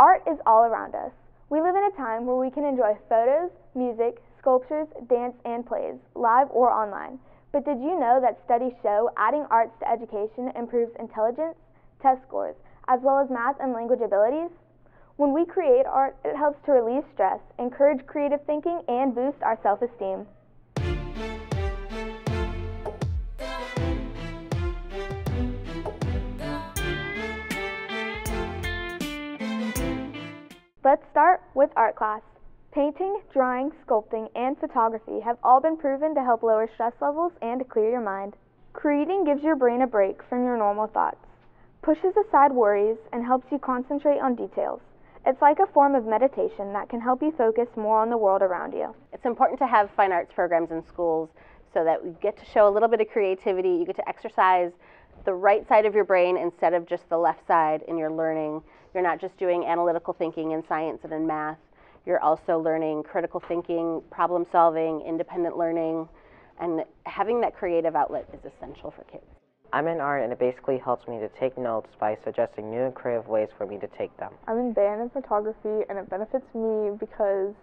Art is all around us. We live in a time where we can enjoy photos, music, sculptures, dance, and plays, live or online. But did you know that studies show adding arts to education improves intelligence, test scores, as well as math and language abilities? When we create art, it helps to release stress, encourage creative thinking, and boost our self esteem. Let's start with art class. Painting, drawing, sculpting, and photography have all been proven to help lower stress levels and clear your mind. Creating gives your brain a break from your normal thoughts, pushes aside worries, and helps you concentrate on details. It's like a form of meditation that can help you focus more on the world around you. It's important to have fine arts programs in schools so that we get to show a little bit of creativity, you get to exercise the right side of your brain instead of just the left side in your learning. You're not just doing analytical thinking in science and in math. You're also learning critical thinking, problem solving, independent learning, and having that creative outlet is essential for kids. I'm in art and it basically helps me to take notes by suggesting new and creative ways for me to take them. I'm in band and photography and it benefits me because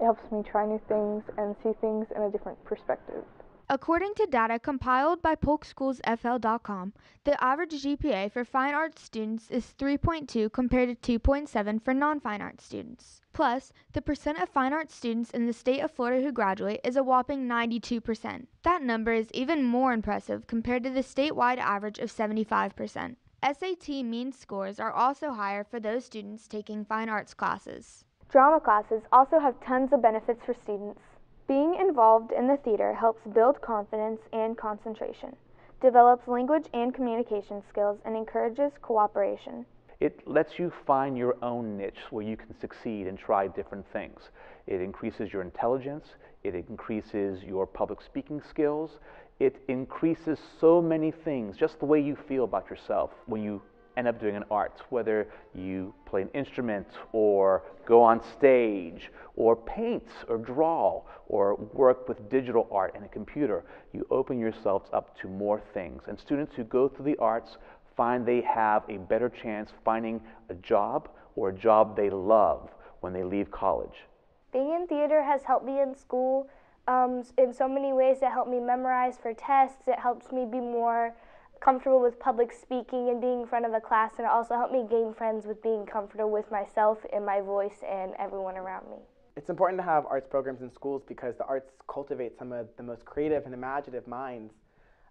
it helps me try new things and see things in a different perspective. According to data compiled by PolkSchoolsFL.com, the average GPA for fine arts students is 3.2 compared to 2.7 for non fine arts students. Plus, the percent of fine arts students in the state of Florida who graduate is a whopping 92%. That number is even more impressive compared to the statewide average of 75%. SAT mean scores are also higher for those students taking fine arts classes. Drama classes also have tons of benefits for students. Being involved in the theater helps build confidence and concentration, develops language and communication skills, and encourages cooperation. It lets you find your own niche where you can succeed and try different things. It increases your intelligence, it increases your public speaking skills, it increases so many things, just the way you feel about yourself when you end up doing an art, whether you play an instrument or go on stage or paint or draw or work with digital art and a computer. You open yourselves up to more things. And students who go through the arts find they have a better chance finding a job or a job they love when they leave college. Being in theater has helped me in school um, in so many ways. It helped me memorize for tests. It helps me be more comfortable with public speaking and being in front of a class, and it also helped me gain friends with being comfortable with myself and my voice and everyone around me. It's important to have arts programs in schools because the arts cultivate some of the most creative and imaginative minds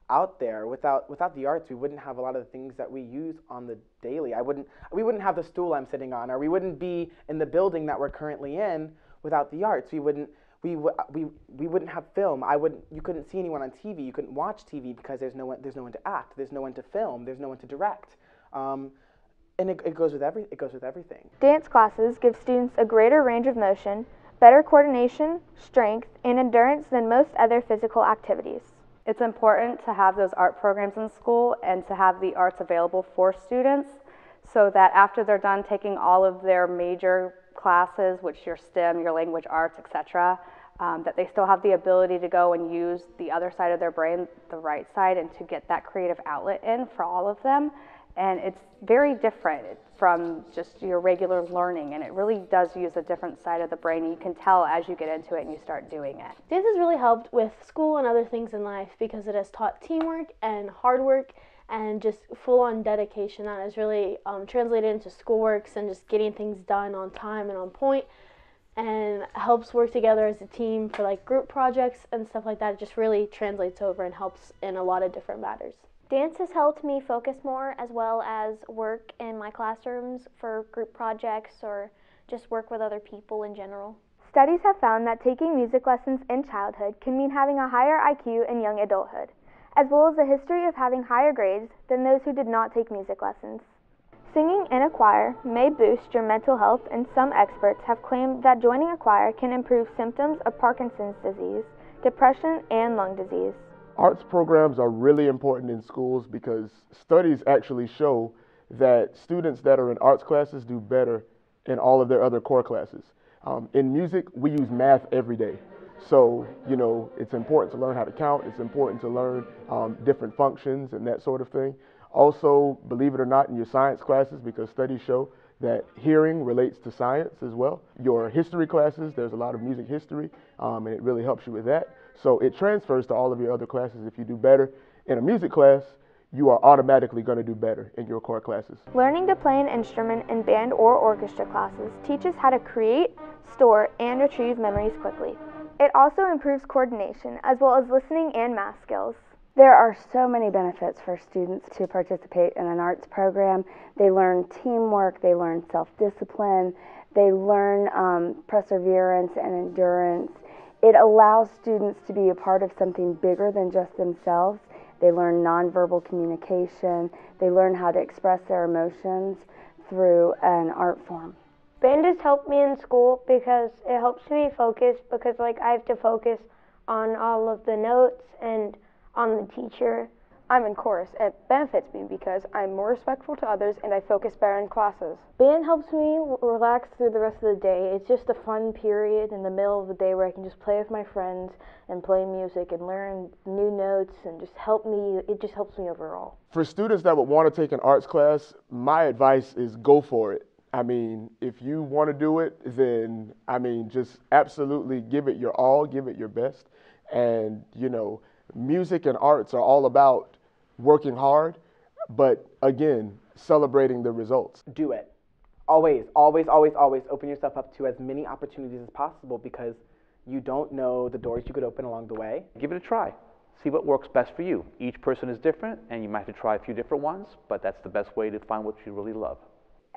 out there. Without without the arts, we wouldn't have a lot of the things that we use on the daily. I wouldn't we wouldn't have the stool I'm sitting on, or we wouldn't be in the building that we're currently in without the arts. We wouldn't we, uh, we, we wouldn't have film. I wouldn't, you couldn't see anyone on TV. You couldn't watch TV because there's no one, there's no one to act. There's no one to film. There's no one to direct. Um, and it, it, goes with every, it goes with everything. Dance classes give students a greater range of motion, better coordination, strength, and endurance than most other physical activities. It's important to have those art programs in school and to have the arts available for students so that after they're done taking all of their major classes, which your STEM, your language arts, etc., um, that they still have the ability to go and use the other side of their brain, the right side, and to get that creative outlet in for all of them. And it's very different from just your regular learning, and it really does use a different side of the brain. you can tell as you get into it and you start doing it. This has really helped with school and other things in life because it has taught teamwork and hard work and just full on dedication that has really um, translated into schoolwork and just getting things done on time and on point and helps work together as a team for like group projects and stuff like that. It just really translates over and helps in a lot of different matters. Dance has helped me focus more as well as work in my classrooms for group projects or just work with other people in general. Studies have found that taking music lessons in childhood can mean having a higher IQ in young adulthood, as well as a history of having higher grades than those who did not take music lessons. Singing in a choir may boost your mental health, and some experts have claimed that joining a choir can improve symptoms of Parkinson's disease, depression, and lung disease. Arts programs are really important in schools because studies actually show that students that are in arts classes do better in all of their other core classes. Um, in music, we use math every day. So, you know, it's important to learn how to count, it's important to learn um, different functions and that sort of thing. Also, believe it or not, in your science classes, because studies show that hearing relates to science as well. Your history classes, there's a lot of music history, um, and it really helps you with that. So it transfers to all of your other classes if you do better. In a music class, you are automatically going to do better in your core classes. Learning to play an instrument in band or orchestra classes teaches how to create, store, and retrieve memories quickly. It also improves coordination as well as listening and math skills. There are so many benefits for students to participate in an arts program. They learn teamwork, they learn self discipline, they learn um, perseverance and endurance. It allows students to be a part of something bigger than just themselves. They learn nonverbal communication, they learn how to express their emotions through an art form. Band has helped me in school because it helps me focus because like I have to focus on all of the notes and on the teacher I'm in chorus. It benefits me because I'm more respectful to others and I focus better in classes. Band helps me relax through the rest of the day. It's just a fun period in the middle of the day where I can just play with my friends and play music and learn new notes and just help me. It just helps me overall. For students that would want to take an arts class, my advice is go for it. I mean, if you want to do it, then I mean, just absolutely give it your all, give it your best, and you know music and arts are all about working hard, but again, celebrating the results. Do it. Always, always, always, always open yourself up to as many opportunities as possible because you don't know the doors you could open along the way. Give it a try. See what works best for you. Each person is different, and you might have to try a few different ones, but that's the best way to find what you really love.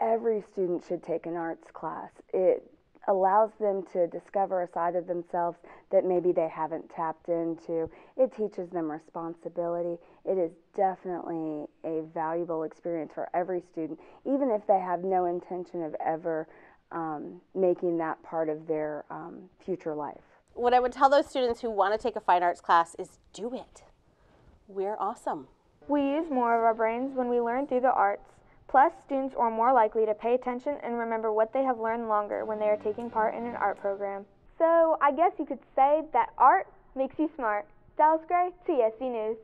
Every student should take an arts class. It allows them to discover a side of themselves that maybe they haven't tapped into. It teaches them responsibility. It is definitely a valuable experience for every student, even if they have no intention of ever um, making that part of their um, future life. What I would tell those students who want to take a fine arts class is do it. We're awesome. We use more of our brains when we learn through the arts Plus, students are more likely to pay attention and remember what they have learned longer when they are taking part in an art program. So, I guess you could say that art makes you smart. Dallas Gray, TSC News.